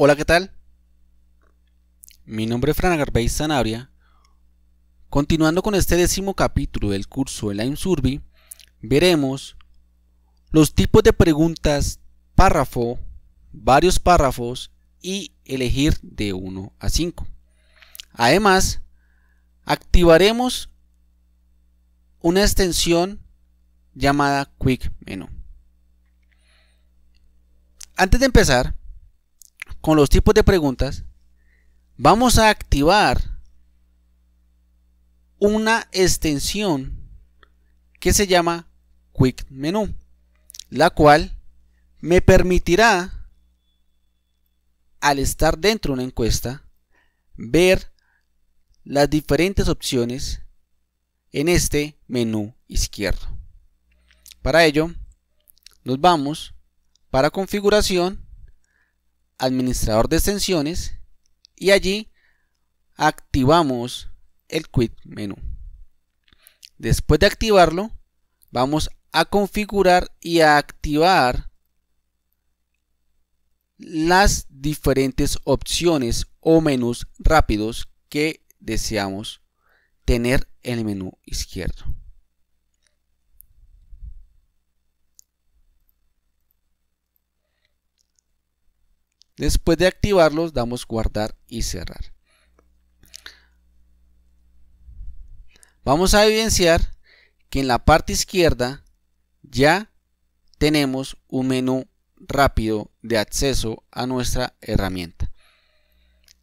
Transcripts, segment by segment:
Hola, ¿qué tal? Mi nombre es Fran Agarbey Sanabria. Continuando con este décimo capítulo del curso de la veremos los tipos de preguntas párrafo, varios párrafos y elegir de 1 a 5. Además, activaremos una extensión llamada Quick Menu. Antes de empezar, con los tipos de preguntas, vamos a activar una extensión que se llama Quick Menu, la cual me permitirá, al estar dentro de una encuesta, ver las diferentes opciones en este menú izquierdo. Para ello, nos vamos para configuración administrador de extensiones y allí activamos el quit menú. Después de activarlo, vamos a configurar y a activar las diferentes opciones o menús rápidos que deseamos tener en el menú izquierdo. Después de activarlos, damos guardar y cerrar. Vamos a evidenciar que en la parte izquierda ya tenemos un menú rápido de acceso a nuestra herramienta.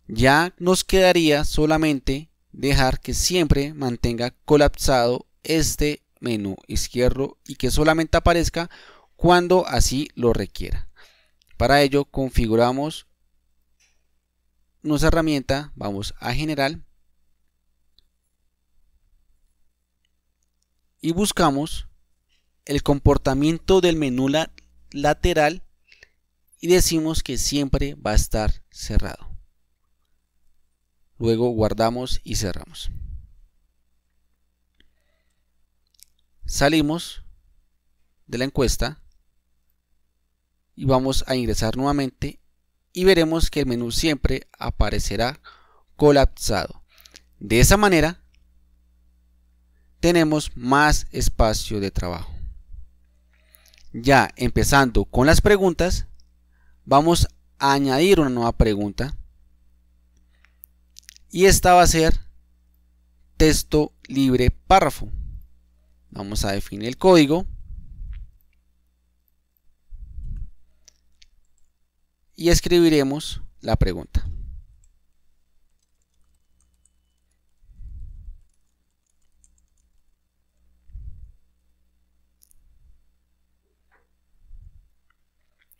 Ya nos quedaría solamente dejar que siempre mantenga colapsado este menú izquierdo y que solamente aparezca cuando así lo requiera. Para ello configuramos nuestra herramienta, vamos a general y buscamos el comportamiento del menú lateral y decimos que siempre va a estar cerrado. Luego guardamos y cerramos. Salimos de la encuesta y vamos a ingresar nuevamente y veremos que el menú siempre aparecerá colapsado. De esa manera tenemos más espacio de trabajo. Ya empezando con las preguntas, vamos a añadir una nueva pregunta y esta va a ser texto libre párrafo. Vamos a definir el código y escribiremos la pregunta.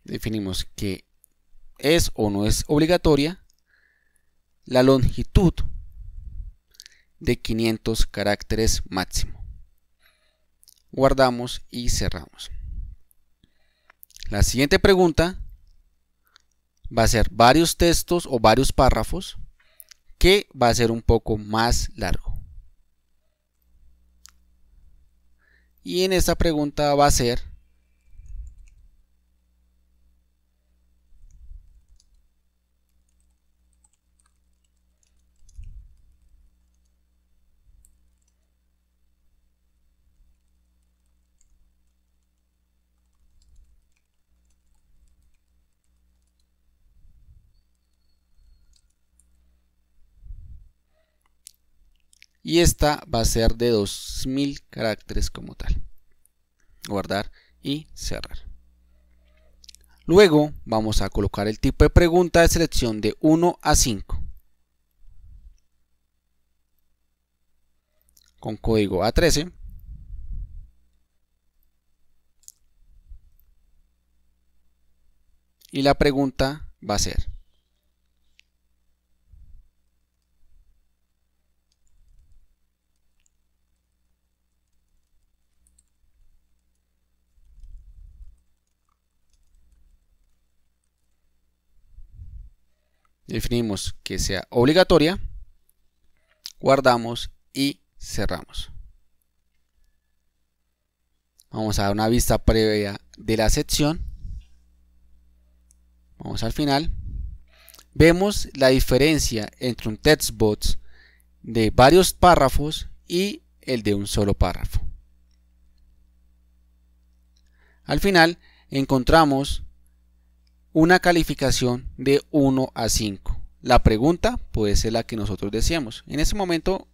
Definimos que es o no es obligatoria la longitud de 500 caracteres máximo. Guardamos y cerramos. La siguiente pregunta va a ser varios textos o varios párrafos que va a ser un poco más largo. Y en esta pregunta va a ser y esta va a ser de 2000 caracteres como tal. Guardar y cerrar. Luego vamos a colocar el tipo de pregunta de selección de 1 a 5. Con código A13. Y la pregunta va a ser, definimos que sea obligatoria, guardamos y cerramos. Vamos a dar una vista previa de la sección. Vamos al final. Vemos la diferencia entre un textbox de varios párrafos y el de un solo párrafo. Al final encontramos una calificación de 1 a 5. La pregunta puede ser la que nosotros decíamos. En ese momento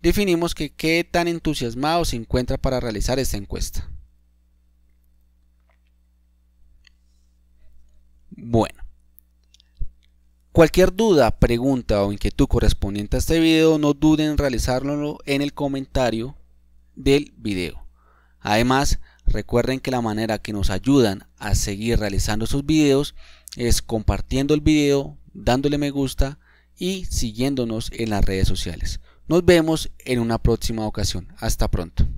definimos que qué tan entusiasmado se encuentra para realizar esta encuesta. Bueno, cualquier duda, pregunta o inquietud correspondiente a este video, no duden en realizarlo en el comentario del video. Además, Recuerden que la manera que nos ayudan a seguir realizando sus videos es compartiendo el video, dándole me gusta y siguiéndonos en las redes sociales. Nos vemos en una próxima ocasión. Hasta pronto.